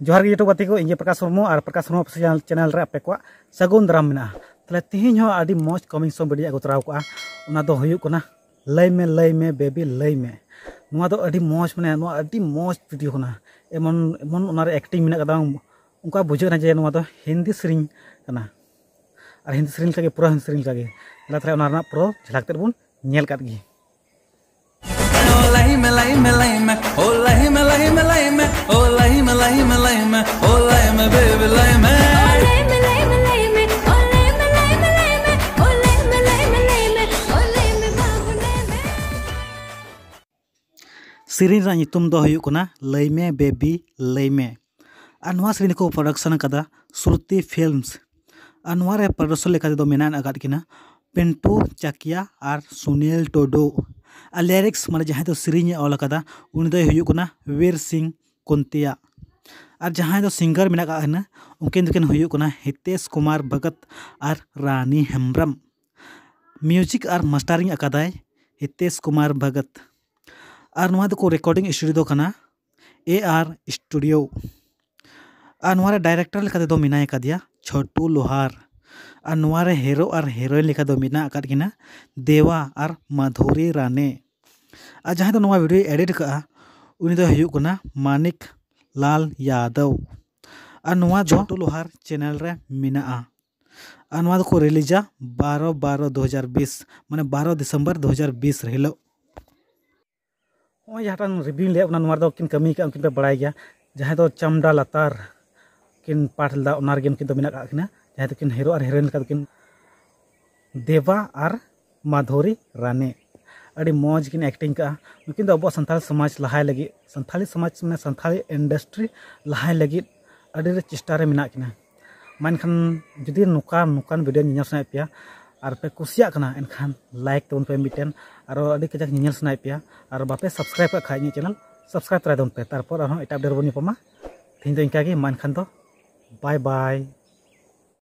जोहार गे यूट्यूब बाती को इंजे प्रकाश मुर्मू और प्रकाश मुर्मू चैनल चैनल आपे को सगुन दाराम मेले तेहन मज कमिंग सम भिडियो अगुतरावको लैमे में बेबी लैमे मज मे मज भिडियो को एम एक्टिंग मे उनका बुझे जे हिंदी से और हिंदी से का पूरा हिंदी सेरिंग का पूरा झलकते बोल गई lame, lame, lame baby lame सीरीन को प्रोडक्शन का श्रुति फिल्म्स और प्रोडक्शन लेकर मेना पेंटू चाकिया और सुनील टोडो लिरिक्स मैं जहाँ सीरीज उन वीर सिंह कुंतिया और जहाँ सिंगर मेक उनकिन हितेश कुमार भगत और रानी हेम्ब्रम म्यूजिक और मास्टरिंग अकादाय हितेश कुमार भगत और Nava recording studio A R studio और डायरेक्टर लेकर मना का छोटू लोहार और हिरो और हिरोन लेकर देवा और माधुरी रानी और जहाँ वीडियो एडिट कर मानिक लाल यादव आ झटो लोहार चैनल रे मेना को रिलीजा बारो बारो दो हजार बीस मैं बारो दिसंबर दो हजार बीस हिल हाँ जहाँ रिव्यू लेना कमी का उनकिन बड़ा गया जहाँ तो चमड़ा लतार किन पाठ लेकिन मेकिन जहाँ तो किन हिरो और हिरोन का देवा और माधुरी रानी अभी मौज एक्टिंग नुकिन अब सानी समाज लहाय लगे सानी समाज मैं सानी इंडस्ट्री लहाय लगे अभी चेष्टारे मेना किना मनखान जुदी नुका नुकान भिडियो नहीं सनाए पे और तो पे कुसियाकना एनखान लाइक तबन पे मिटन और अभी कजाक नहीं पे और बापे सब्सक्राइब कर खाई चैनल सब्सक्राइब तराय पे तारपर और एटा अपडेट बन पामा तीन तो इनका मनखान तो बाय बाय